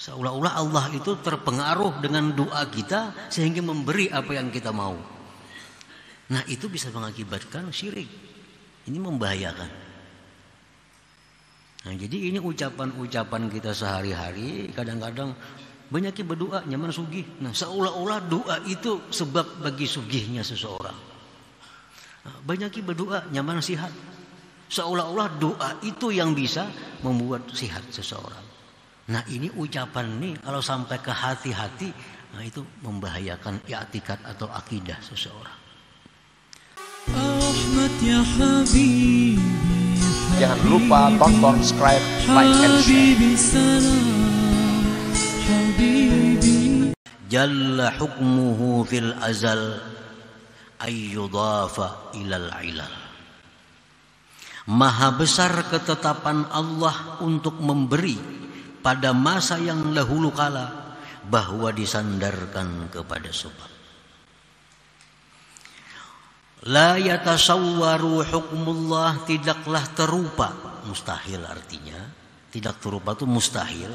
Seolah-olah Allah itu terpengaruh dengan doa kita sehingga memberi apa yang kita mau. Nah itu bisa mengakibatkan syirik. Ini membahayakan. Nah jadi ini ucapan-ucapan kita sehari-hari kadang-kadang banyak yang berdoa nyaman sugih. Nah seolah-olah doa itu sebab bagi sugihnya seseorang. Nah, banyak yang berdoa nyaman sihat. Seolah-olah doa itu yang bisa membuat sihat seseorang. Nah ini ucapan ini kalau sampai ke hati-hati nah itu membahayakan i'tikad atau akidah seseorang. Ya Jangan lupa tonton, subscribe, like, and share. Jalla hukmuhu fil azal ayyudafa ilal ilal. Maha besar ketetapan Allah untuk memberi pada masa yang dahulu kala bahwa disandarkan kepada sebab. La yatasawwaru hukmullah tidaklah terupa. Mustahil artinya. Tidak terupa itu mustahil.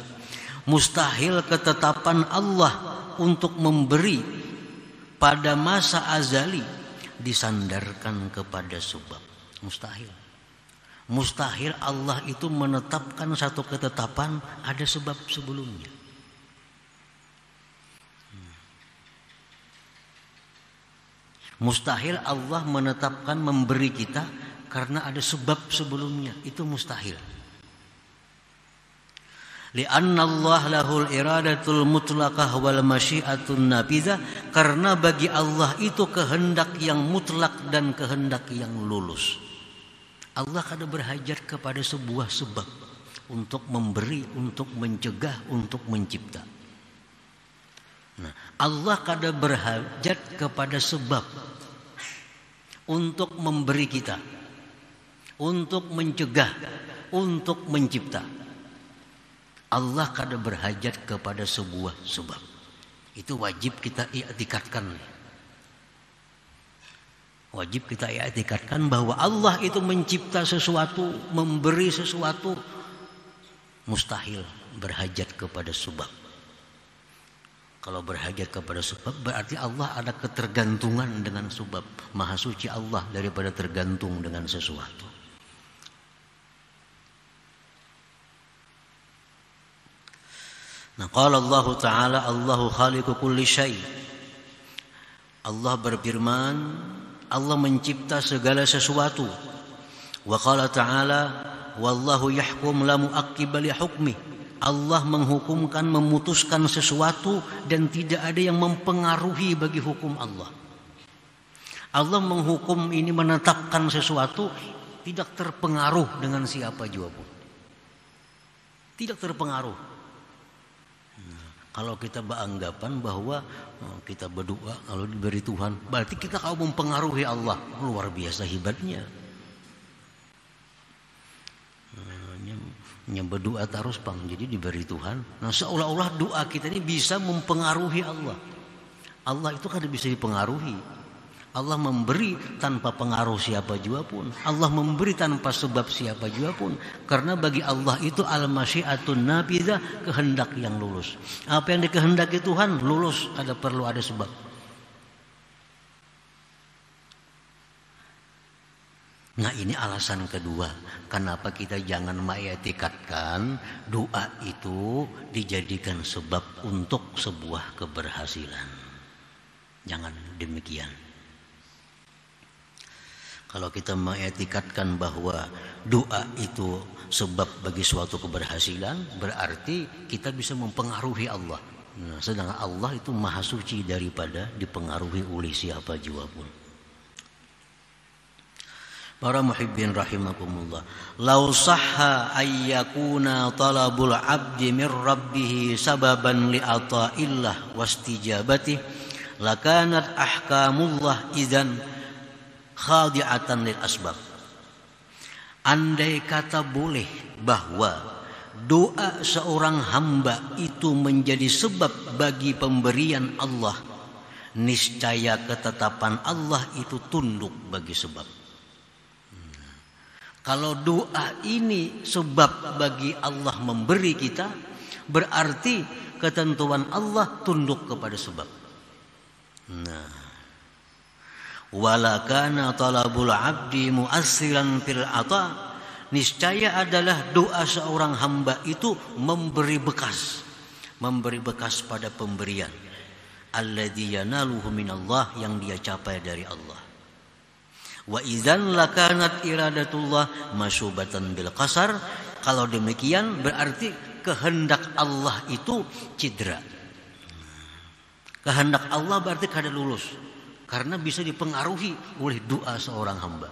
Mustahil ketetapan Allah untuk memberi pada masa azali disandarkan kepada sebab. Mustahil. Mustahil Allah itu menetapkan satu ketetapan ada sebab sebelumnya. Mustahil Allah menetapkan memberi kita karena ada sebab sebelumnya. Itu mustahil. Lianna Allah lahul iradatul mutlaqah wal masyiatun nabiza karena bagi Allah itu kehendak yang mutlak dan kehendak yang lulus. Allah kadang berhajar kepada sebuah sebab untuk memberi, untuk mencegah, untuk mencipta. Nah, Allah kadang berhajat kepada sebab untuk memberi kita, untuk mencegah, untuk mencipta. Allah kadang berhajat kepada sebuah sebab. Itu wajib kita diikatkan. Wajib kita iktikadkan bahwa Allah itu mencipta sesuatu, memberi sesuatu mustahil berhajat kepada sebab. Kalau berhajat kepada sebab berarti Allah ada ketergantungan dengan sebab. Maha suci Allah daripada tergantung dengan sesuatu. Nah, kalau Allah Ta'ala Allah Khaliku kulli syai. Allah berfirman, Allah mencipta segala sesuatu. Wa qala ta'ala wallahu yahkum la muaqqiba li hukmi. Allah menghukumkan memutuskan sesuatu dan tidak ada yang mempengaruhi bagi hukum Allah. Allah menghukum ini menetapkan sesuatu tidak terpengaruh dengan siapa jua pun. Tidak terpengaruh kalau kita beranggapan bahwa oh, kita berdoa kalau diberi Tuhan, berarti kita kau mempengaruhi Allah. Luar biasa hebatnya. Eh, Yang berdoa terus bang jadi diberi Tuhan. Nah seolah-olah doa kita ini bisa mempengaruhi Allah. Allah itu kan bisa dipengaruhi. Allah memberi tanpa pengaruh siapa jua pun. Allah memberi tanpa sebab siapa jua pun. Karena bagi Allah itu al-masyiatun nabidah kehendak yang lulus. Apa yang dikehendaki Tuhan lulus ada perlu ada sebab. Nah ini alasan kedua Kenapa kita jangan mayatikatkan Doa itu dijadikan sebab untuk sebuah keberhasilan Jangan demikian kalau kita mengetikatkan bahwa doa itu sebab bagi suatu keberhasilan, berarti kita bisa mempengaruhi Allah. Nah, sedangkan Allah itu maha suci daripada dipengaruhi oleh siapa jua pun. Para muhibbin rahimakumullah. Lau sahha ayyakuna talabul abdi min rabbihi sababan li was wastijabati lakanat ahkamullah izan khadi'atan lil asbab. Andai kata boleh bahwa doa seorang hamba itu menjadi sebab bagi pemberian Allah, niscaya ketetapan Allah itu tunduk bagi sebab. Hmm. Kalau doa ini sebab bagi Allah memberi kita, berarti ketentuan Allah tunduk kepada sebab. Nah, wala kana talabul abdi mu'assiran fil ata niscaya adalah doa seorang hamba itu memberi bekas memberi bekas pada pemberian alladzi yanaluhu minallah yang dia capai dari Allah wa idzan lakanat iradatullah masubatan bil qasar kalau demikian berarti kehendak Allah itu cedera kehendak Allah berarti kada lulus karena bisa dipengaruhi oleh doa seorang hamba.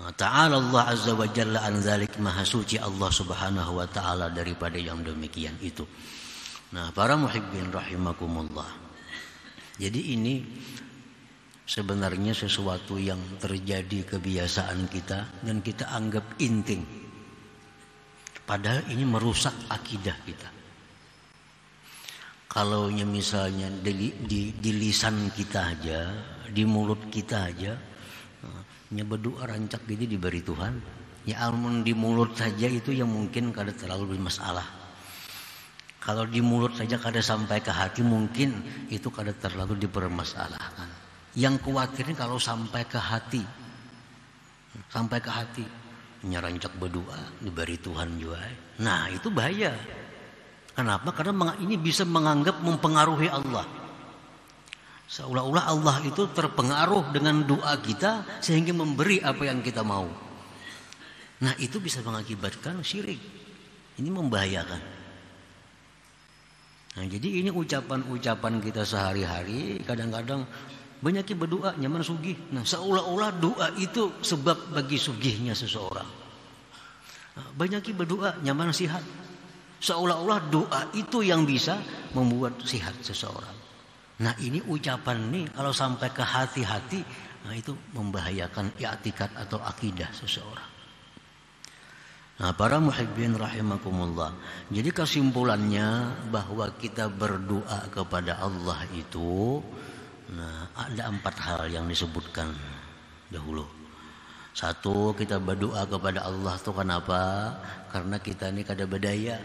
Nah, ta'ala Allah Azza wa Jalla an zalik maha suci Allah Subhanahu wa taala daripada yang demikian itu. Nah, para muhibbin rahimakumullah. Jadi ini sebenarnya sesuatu yang terjadi kebiasaan kita dan kita anggap inting. Padahal ini merusak akidah kita kalau ya misalnya di, di, di lisan kita aja, di mulut kita aja, eh, ya berdoa rancak gitu diberi Tuhan. Ya almun di mulut saja itu yang mungkin kada terlalu bermasalah. Kalau di mulut saja kada sampai ke hati mungkin itu kada terlalu dipermasalahkan. Yang khawatirnya kalau sampai ke hati, sampai ke hati, nyerancak ya berdoa diberi Tuhan juga. Nah itu bahaya. Kenapa? Karena ini bisa menganggap mempengaruhi Allah. Seolah-olah Allah itu terpengaruh dengan doa kita sehingga memberi apa yang kita mau. Nah itu bisa mengakibatkan syirik. Ini membahayakan. Nah, jadi ini ucapan-ucapan kita sehari-hari kadang-kadang banyak yang berdoa nyaman sugih. Nah, seolah-olah doa itu sebab bagi sugihnya seseorang. Nah, banyak yang berdoa nyaman sihat. Seolah-olah doa itu yang bisa membuat sehat seseorang. Nah ini ucapan ini kalau sampai ke hati-hati nah itu membahayakan i'tikad atau akidah seseorang. Nah, para muhibbin rahimakumullah. Jadi kesimpulannya bahwa kita berdoa kepada Allah itu nah ada empat hal yang disebutkan dahulu. Satu, kita berdoa kepada Allah itu kenapa? Karena kita ini kada berdaya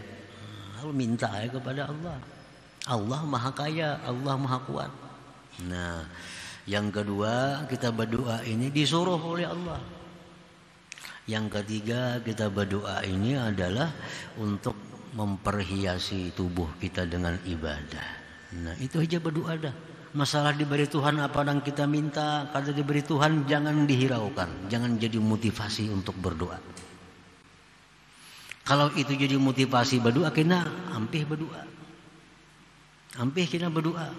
tahu minta ya kepada Allah. Allah maha kaya, Allah maha kuat. Nah, yang kedua kita berdoa ini disuruh oleh Allah. Yang ketiga kita berdoa ini adalah untuk memperhiasi tubuh kita dengan ibadah. Nah itu aja berdoa dah. Masalah diberi Tuhan apa yang kita minta, kata diberi Tuhan jangan dihiraukan, jangan jadi motivasi untuk berdoa. Kalau itu jadi motivasi berdoa, kena ampih berdoa. ampih kita berdoa.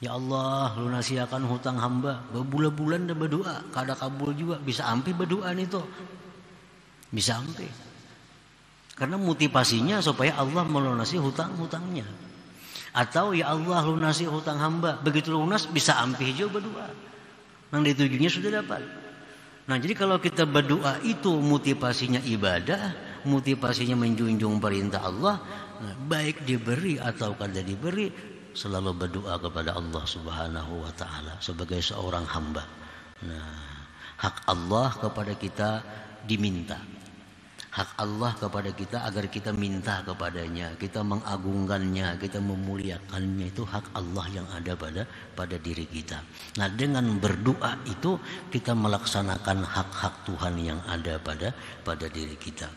Ya Allah, lunasi hutang hamba. Berbulan-bulan dan berdoa. Kada kabul juga. Bisa ampih berdoa nih tuh. Bisa ampih. Karena motivasinya supaya Allah melunasi hutang-hutangnya. Atau ya Allah lunasi hutang hamba. Begitu lunas bisa ampih juga berdoa. Yang ditujunya sudah dapat. Nah jadi kalau kita berdoa itu motivasinya ibadah, motivasinya menjunjung perintah Allah, nah, baik diberi atau kada diberi, selalu berdoa kepada Allah Subhanahu wa taala sebagai seorang hamba. Nah, hak Allah kepada kita diminta hak Allah kepada kita agar kita minta kepadanya, kita mengagungkannya, kita memuliakannya itu hak Allah yang ada pada pada diri kita. Nah, dengan berdoa itu kita melaksanakan hak-hak Tuhan yang ada pada pada diri kita.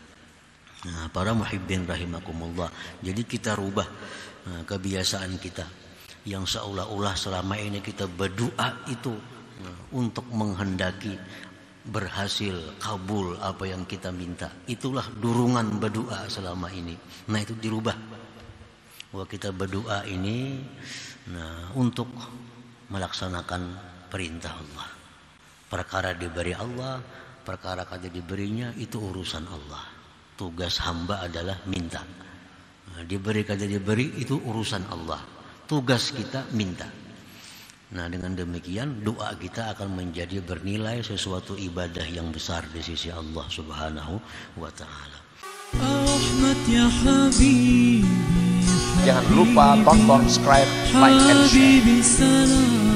Nah, para muhibbin rahimakumullah. Jadi kita rubah nah, kebiasaan kita yang seolah-olah selama ini kita berdoa itu nah, untuk menghendaki berhasil kabul apa yang kita minta. Itulah durungan berdoa selama ini. Nah itu dirubah. Bahwa kita berdoa ini nah untuk melaksanakan perintah Allah. Perkara diberi Allah, perkara kada diberinya itu urusan Allah. Tugas hamba adalah minta. Nah, diberi kada diberi itu urusan Allah. Tugas kita minta. Nah dengan demikian doa kita akan menjadi bernilai sesuatu ibadah yang besar di sisi Allah Subhanahu wa taala. Ya Jangan lupa tonton, subscribe, like, and share.